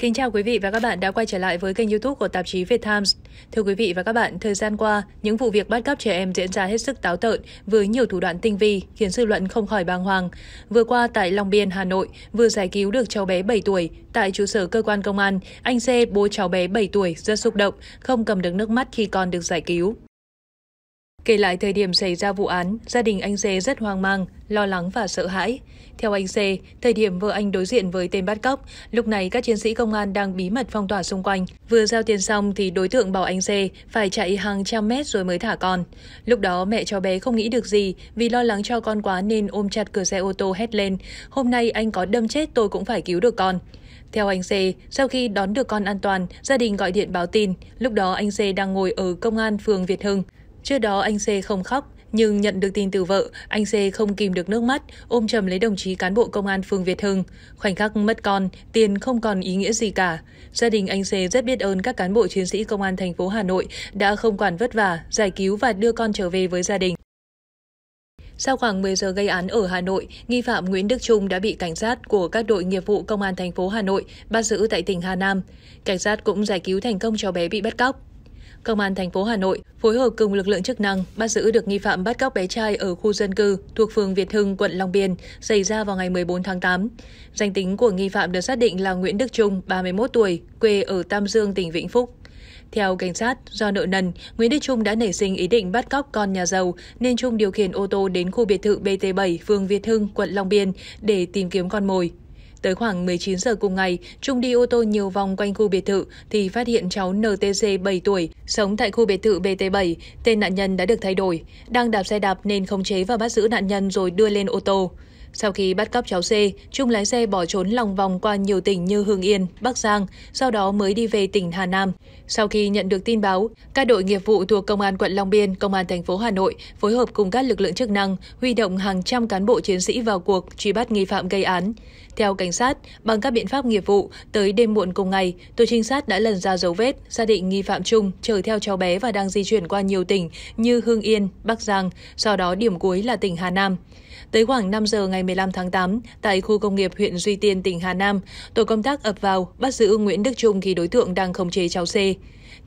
Kính chào quý vị và các bạn đã quay trở lại với kênh youtube của tạp chí Việt Times. Thưa quý vị và các bạn, thời gian qua, những vụ việc bắt cóc trẻ em diễn ra hết sức táo tợn với nhiều thủ đoạn tinh vi khiến dư luận không khỏi bàng hoàng. Vừa qua tại Long Biên, Hà Nội, vừa giải cứu được cháu bé 7 tuổi. Tại trụ sở cơ quan công an, anh C, bố cháu bé 7 tuổi, rất xúc động, không cầm được nước mắt khi con được giải cứu. Kể lại thời điểm xảy ra vụ án, gia đình anh C rất hoang mang, lo lắng và sợ hãi. Theo anh C, thời điểm vợ anh đối diện với tên bắt cóc, lúc này các chiến sĩ công an đang bí mật phong tỏa xung quanh. Vừa giao tiền xong thì đối tượng bảo anh C phải chạy hàng trăm mét rồi mới thả con. Lúc đó mẹ cho bé không nghĩ được gì vì lo lắng cho con quá nên ôm chặt cửa xe ô tô hét lên. Hôm nay anh có đâm chết tôi cũng phải cứu được con. Theo anh C, sau khi đón được con an toàn, gia đình gọi điện báo tin. Lúc đó anh C đang ngồi ở công an phường Việt Hưng. Trước đó anh C không khóc, nhưng nhận được tin từ vợ, anh C không kìm được nước mắt, ôm chầm lấy đồng chí cán bộ công an phường Việt Hưng. Khoảnh khắc mất con, tiền không còn ý nghĩa gì cả. Gia đình anh C rất biết ơn các cán bộ chiến sĩ công an thành phố Hà Nội đã không quản vất vả, giải cứu và đưa con trở về với gia đình. Sau khoảng 10 giờ gây án ở Hà Nội, nghi phạm Nguyễn Đức Trung đã bị cảnh sát của các đội nghiệp vụ công an thành phố Hà Nội bắt giữ tại tỉnh Hà Nam. Cảnh sát cũng giải cứu thành công cháu bé bị bắt cóc. Công an thành phố Hà Nội phối hợp cùng lực lượng chức năng bắt giữ được nghi phạm bắt cóc bé trai ở khu dân cư thuộc phường Việt Hưng, quận Long Biên, xảy ra vào ngày 14 tháng 8. Danh tính của nghi phạm được xác định là Nguyễn Đức Trung, 31 tuổi, quê ở Tam Dương, tỉnh Vĩnh Phúc. Theo cảnh sát, do nợ nần, Nguyễn Đức Trung đã nảy sinh ý định bắt cóc con nhà giàu, nên Trung điều khiển ô tô đến khu biệt thự BT7, phường Việt Hưng, quận Long Biên để tìm kiếm con mồi. Tới khoảng 19 giờ cùng ngày, Trung đi ô tô nhiều vòng quanh khu biệt thự thì phát hiện cháu NTC 7 tuổi sống tại khu biệt thự BT7. Tên nạn nhân đã được thay đổi, đang đạp xe đạp nên khống chế và bắt giữ nạn nhân rồi đưa lên ô tô. Sau khi bắt cóc cháu C, Trung lái xe bỏ trốn lòng vòng qua nhiều tỉnh như Hương Yên, Bắc Giang, sau đó mới đi về tỉnh Hà Nam. Sau khi nhận được tin báo, các đội nghiệp vụ thuộc Công an quận Long Biên, Công an thành phố Hà Nội phối hợp cùng các lực lượng chức năng huy động hàng trăm cán bộ chiến sĩ vào cuộc truy bắt nghi phạm gây án. Theo cảnh sát, bằng các biện pháp nghiệp vụ, tới đêm muộn cùng ngày, tổ trinh sát đã lần ra dấu vết, xác định nghi phạm Trung chở theo cháu bé và đang di chuyển qua nhiều tỉnh như Hương Yên, Bắc Giang, sau đó điểm cuối là tỉnh Hà Nam. Tới khoảng 5 giờ ngày 15 tháng 8, tại khu công nghiệp huyện Duy Tiên, tỉnh Hà Nam, tổ công tác ập vào bắt giữ Nguyễn Đức Trung khi đối tượng đang khống chế cháu C.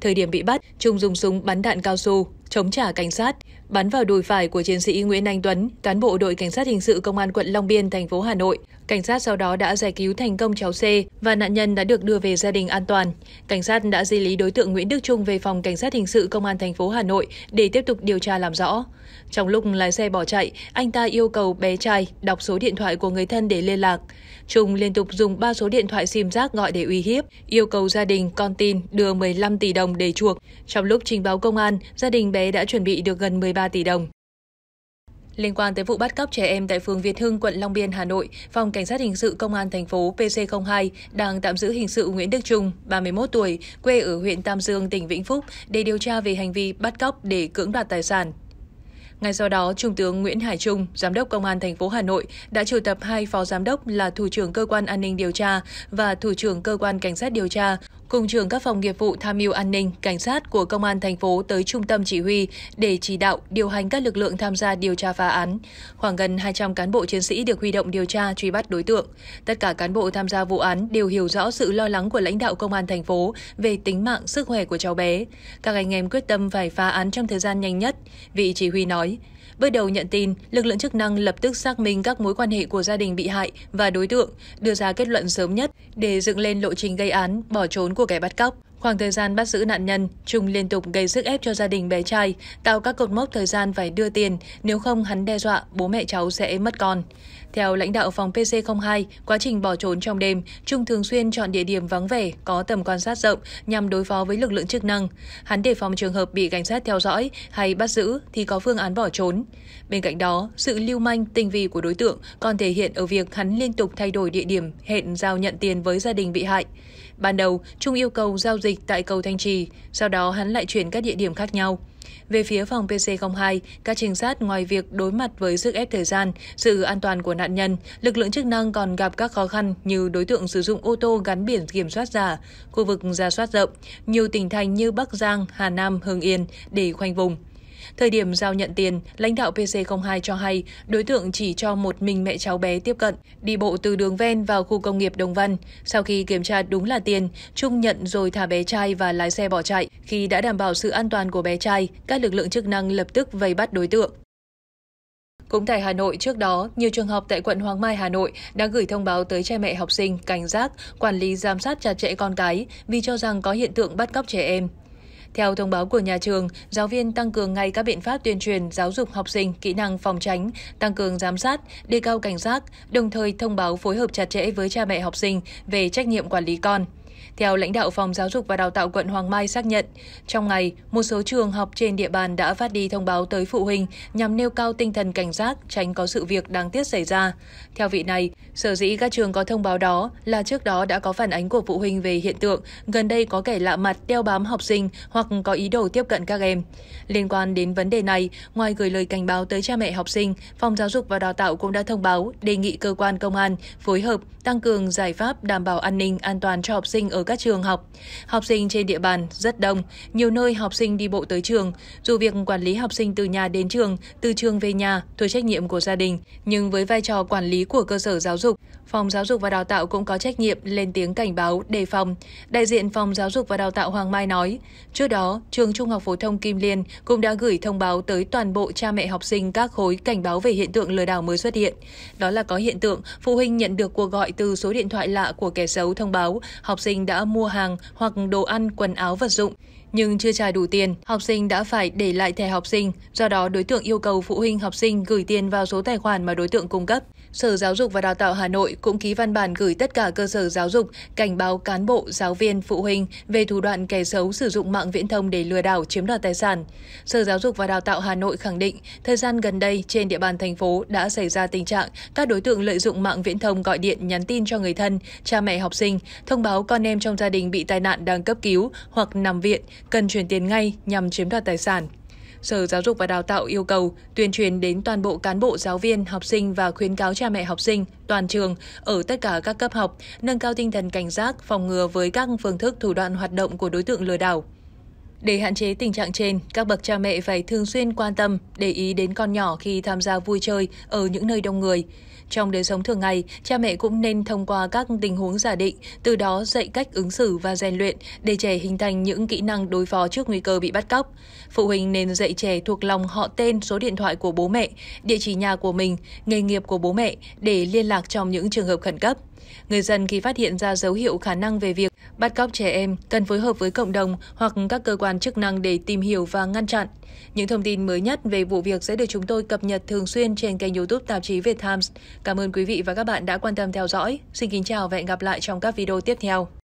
Thời điểm bị bắt, Trung dùng súng bắn đạn cao su chống trả cảnh sát, bắn vào đùi phải của chiến sĩ Nguyễn Anh Tuấn, cán bộ đội cảnh sát hình sự công an quận Long Biên, thành phố Hà Nội. Cảnh sát sau đó đã giải cứu thành công cháu C và nạn nhân đã được đưa về gia đình an toàn. Cảnh sát đã di lý đối tượng Nguyễn Đức Trung về phòng cảnh sát hình sự công an thành phố Hà Nội để tiếp tục điều tra làm rõ. Trong lúc lái xe bỏ chạy, anh ta yêu cầu bé trai đọc số điện thoại của người thân để liên lạc. Trung liên tục dùng 3 số điện thoại sim giác gọi để uy hiếp, yêu cầu gia đình con tin đưa 15 tỷ đồng để chuộc. Trong lúc trình báo công an, gia đình bé đã chuẩn bị được gần 13 tỷ đồng. Liên quan tới vụ bắt cóc trẻ em tại phường Việt Hưng, quận Long Biên, Hà Nội, Phòng Cảnh sát Hình sự Công an thành phố PC02 đang tạm giữ hình sự Nguyễn Đức Trung, 31 tuổi, quê ở huyện Tam Dương, tỉnh Vĩnh Phúc để điều tra về hành vi bắt cóc để cưỡng đoạt tài sản. Ngay sau đó, Trung tướng Nguyễn Hải Trung, Giám đốc Công an thành phố Hà Nội đã triệu tập hai phó giám đốc là Thủ trưởng Cơ quan An ninh Điều tra và Thủ trưởng Cơ quan Cảnh sát Điều tra cùng trưởng các phòng nghiệp vụ tham mưu an ninh, cảnh sát của Công an thành phố tới trung tâm chỉ huy để chỉ đạo, điều hành các lực lượng tham gia điều tra phá án. Khoảng gần 200 cán bộ chiến sĩ được huy động điều tra truy bắt đối tượng. Tất cả cán bộ tham gia vụ án đều hiểu rõ sự lo lắng của lãnh đạo Công an thành phố về tính mạng, sức khỏe của cháu bé. Các anh em quyết tâm phải phá án trong thời gian nhanh nhất, vị chỉ huy nói. Bước đầu nhận tin, lực lượng chức năng lập tức xác minh các mối quan hệ của gia đình bị hại và đối tượng, đưa ra kết luận sớm nhất để dựng lên lộ trình gây án, bỏ trốn của kẻ bắt cóc. Khoảng thời gian bắt giữ nạn nhân, Trung liên tục gây sức ép cho gia đình bé trai, tạo các cột mốc thời gian phải đưa tiền, nếu không hắn đe dọa bố mẹ cháu sẽ mất con. Theo lãnh đạo phòng PC02, quá trình bỏ trốn trong đêm, Trung thường xuyên chọn địa điểm vắng vẻ, có tầm quan sát rộng nhằm đối phó với lực lượng chức năng. Hắn đề phòng trường hợp bị cảnh sát theo dõi hay bắt giữ thì có phương án bỏ trốn. Bên cạnh đó, sự lưu manh, tinh vi của đối tượng còn thể hiện ở việc hắn liên tục thay đổi địa điểm, hẹn giao nhận tiền với gia đình bị hại. Ban đầu, Trung yêu cầu giao dịch tại cầu Thanh Trì, sau đó hắn lại chuyển các địa điểm khác nhau. Về phía phòng PC02, các trinh sát ngoài việc đối mặt với sức ép thời gian, sự an toàn của nạn nhân, lực lượng chức năng còn gặp các khó khăn như đối tượng sử dụng ô tô gắn biển kiểm soát giả, khu vực ra soát rộng, nhiều tỉnh thành như Bắc Giang, Hà Nam, Hưng Yên để khoanh vùng. Thời điểm giao nhận tiền, lãnh đạo PC02 cho hay đối tượng chỉ cho một mình mẹ cháu bé tiếp cận, đi bộ từ đường ven vào khu công nghiệp Đồng Văn. Sau khi kiểm tra đúng là tiền, Trung nhận rồi thả bé trai và lái xe bỏ chạy. Khi đã đảm bảo sự an toàn của bé trai, các lực lượng chức năng lập tức vây bắt đối tượng. Cũng tại Hà Nội trước đó, nhiều trường học tại quận Hoàng Mai Hà Nội đã gửi thông báo tới cha mẹ học sinh cảnh giác, quản lý giám sát chặt chẽ con cái vì cho rằng có hiện tượng bắt cóc trẻ em. Theo thông báo của nhà trường, giáo viên tăng cường ngay các biện pháp tuyên truyền giáo dục học sinh kỹ năng phòng tránh, tăng cường giám sát, đề cao cảnh giác, đồng thời thông báo phối hợp chặt chẽ với cha mẹ học sinh về trách nhiệm quản lý con. Theo lãnh đạo Phòng Giáo dục và Đào tạo quận Hoàng Mai xác nhận, trong ngày, một số trường học trên địa bàn đã phát đi thông báo tới phụ huynh nhằm nêu cao tinh thần cảnh giác, tránh có sự việc đáng tiếc xảy ra. Theo vị này, sở dĩ các trường có thông báo đó là trước đó đã có phản ánh của phụ huynh về hiện tượng gần đây có kẻ lạ mặt đeo bám học sinh hoặc có ý đồ tiếp cận các em. Liên quan đến vấn đề này, ngoài gửi lời cảnh báo tới cha mẹ học sinh, Phòng Giáo dục và Đào tạo cũng đã thông báo đề nghị cơ quan công an phối hợp tăng cường giải pháp đảm bảo an ninh an toàn cho học sinh ở các trường học. Học sinh trên địa bàn rất đông, nhiều nơi học sinh đi bộ tới trường. Dù việc quản lý học sinh từ nhà đến trường, từ trường về nhà thuộc trách nhiệm của gia đình, nhưng với vai trò quản lý của cơ sở giáo dục, Phòng Giáo dục và Đào tạo cũng có trách nhiệm lên tiếng cảnh báo, đề phòng. Đại diện Phòng Giáo dục và Đào tạo Hoàng Mai nói, trước đó, trường Trung học phổ thông Kim Liên cũng đã gửi thông báo tới toàn bộ cha mẹ học sinh các khối cảnh báo về hiện tượng lừa đảo mới xuất hiện. Đó là có hiện tượng phụ huynh nhận được cuộc gọi từ số điện thoại lạ của kẻ xấu thông báo học sinh đã đã mua hàng hoặc đồ ăn, quần áo vật dụng, nhưng chưa trả đủ tiền, học sinh đã phải để lại thẻ học sinh, do đó đối tượng yêu cầu phụ huynh học sinh gửi tiền vào số tài khoản mà đối tượng cung cấp. Sở Giáo dục và Đào tạo Hà Nội cũng ký văn bản gửi tất cả cơ sở giáo dục cảnh báo cán bộ, giáo viên, phụ huynh về thủ đoạn kẻ xấu sử dụng mạng viễn thông để lừa đảo chiếm đoạt tài sản. Sở Giáo dục và Đào tạo Hà Nội khẳng định, thời gian gần đây trên địa bàn thành phố đã xảy ra tình trạng các đối tượng lợi dụng mạng viễn thông gọi điện nhắn tin cho người thân, cha mẹ học sinh, thông báo con em trong gia đình bị tai nạn đang cấp cứu hoặc nằm viện, cần chuyển tiền ngay nhằm chiếm đoạt tài sản. Sở Giáo dục và Đào tạo yêu cầu tuyên truyền đến toàn bộ cán bộ giáo viên, học sinh và khuyến cáo cha mẹ học sinh, toàn trường ở tất cả các cấp học, nâng cao tinh thần cảnh giác, phòng ngừa với các phương thức thủ đoạn hoạt động của đối tượng lừa đảo. Để hạn chế tình trạng trên, các bậc cha mẹ phải thường xuyên quan tâm, để ý đến con nhỏ khi tham gia vui chơi ở những nơi đông người. Trong đời sống thường ngày, cha mẹ cũng nên thông qua các tình huống giả định, từ đó dạy cách ứng xử và rèn luyện để trẻ hình thành những kỹ năng đối phó trước nguy cơ bị bắt cóc. Phụ huynh nên dạy trẻ thuộc lòng họ tên, số điện thoại của bố mẹ, địa chỉ nhà của mình, nghề nghiệp của bố mẹ để liên lạc trong những trường hợp khẩn cấp. Người dân khi phát hiện ra dấu hiệu khả năng về việc bắt cóc trẻ em cần phối hợp với cộng đồng hoặc các cơ quan chức năng để tìm hiểu và ngăn chặn. Những thông tin mới nhất về vụ việc sẽ được chúng tôi cập nhật thường xuyên trên kênh youtube tạp chí Việt Times. Cảm ơn quý vị và các bạn đã quan tâm theo dõi. Xin kính chào và hẹn gặp lại trong các video tiếp theo.